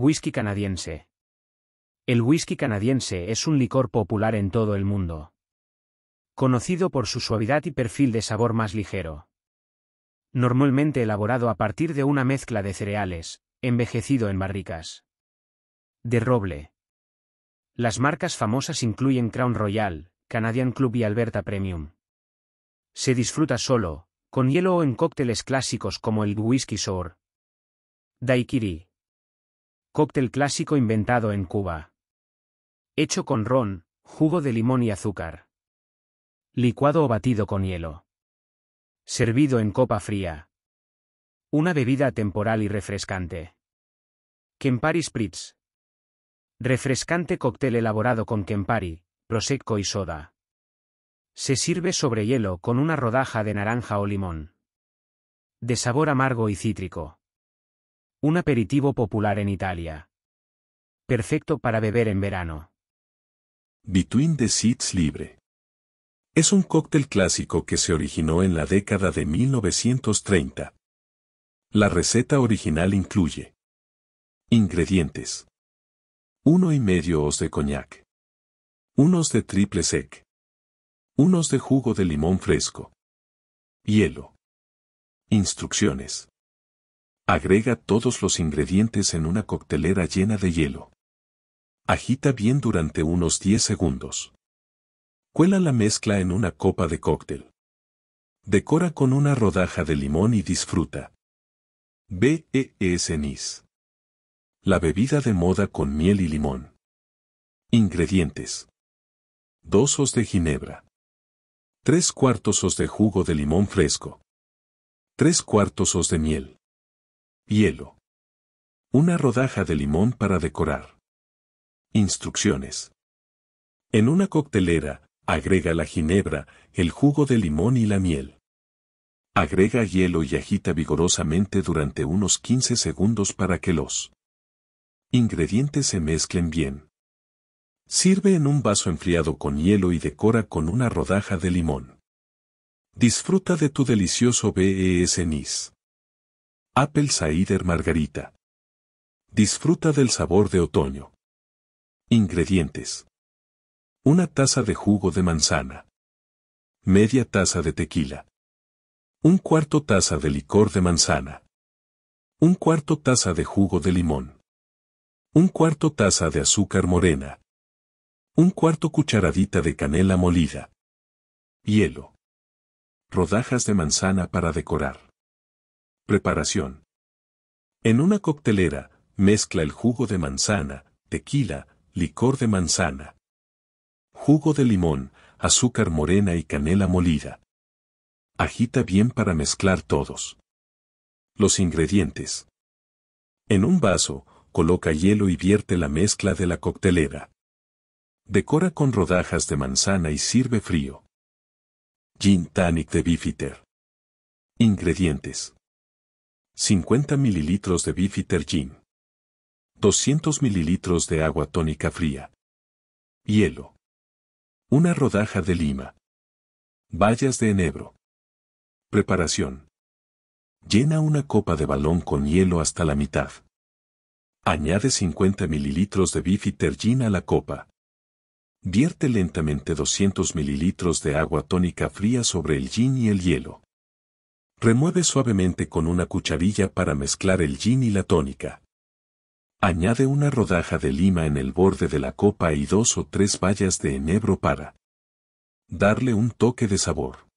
Whisky canadiense. El whisky canadiense es un licor popular en todo el mundo. Conocido por su suavidad y perfil de sabor más ligero. Normalmente elaborado a partir de una mezcla de cereales, envejecido en barricas. De roble. Las marcas famosas incluyen Crown Royal, Canadian Club y Alberta Premium. Se disfruta solo, con hielo o en cócteles clásicos como el whisky sour. Daiquiri, Cóctel clásico inventado en Cuba. Hecho con ron, jugo de limón y azúcar. Licuado o batido con hielo. Servido en copa fría. Una bebida temporal y refrescante. Kempari Spritz. Refrescante cóctel elaborado con kempari, prosecco y soda. Se sirve sobre hielo con una rodaja de naranja o limón. De sabor amargo y cítrico. Un aperitivo popular en Italia. Perfecto para beber en verano. Between the Seats Libre. Es un cóctel clásico que se originó en la década de 1930. La receta original incluye Ingredientes. Uno y medio os de coñac. Unos de triple sec. Unos de jugo de limón fresco. Hielo. Instrucciones. Agrega todos los ingredientes en una coctelera llena de hielo. Agita bien durante unos 10 segundos. Cuela la mezcla en una copa de cóctel. Decora con una rodaja de limón y disfruta. BES e NIS. La bebida de moda con miel y limón. Ingredientes. 2 os de ginebra. Tres cuartos os de jugo de limón fresco. Tres cuartos os de miel. Hielo. Una rodaja de limón para decorar. Instrucciones. En una coctelera, agrega la ginebra, el jugo de limón y la miel. Agrega hielo y agita vigorosamente durante unos 15 segundos para que los ingredientes se mezclen bien. Sirve en un vaso enfriado con hielo y decora con una rodaja de limón. Disfruta de tu delicioso BES Apple Cider Margarita. Disfruta del sabor de otoño. Ingredientes. Una taza de jugo de manzana. Media taza de tequila. Un cuarto taza de licor de manzana. Un cuarto taza de jugo de limón. Un cuarto taza de azúcar morena. Un cuarto cucharadita de canela molida. Hielo. Rodajas de manzana para decorar. Preparación. En una coctelera, mezcla el jugo de manzana, tequila, licor de manzana, jugo de limón, azúcar morena y canela molida. Agita bien para mezclar todos. Los ingredientes. En un vaso, coloca hielo y vierte la mezcla de la coctelera. Decora con rodajas de manzana y sirve frío. Gin tonic de Bifiter. Ingredientes. 50 ml de Bifitter 200 ml de agua tónica fría. Hielo. Una rodaja de lima. Bayas de enebro. Preparación. Llena una copa de balón con hielo hasta la mitad. Añade 50 ml de Bifitter a la copa. Vierte lentamente 200 ml de agua tónica fría sobre el gin y el hielo. Remueve suavemente con una cucharilla para mezclar el gin y la tónica. Añade una rodaja de lima en el borde de la copa y dos o tres bayas de enebro para darle un toque de sabor.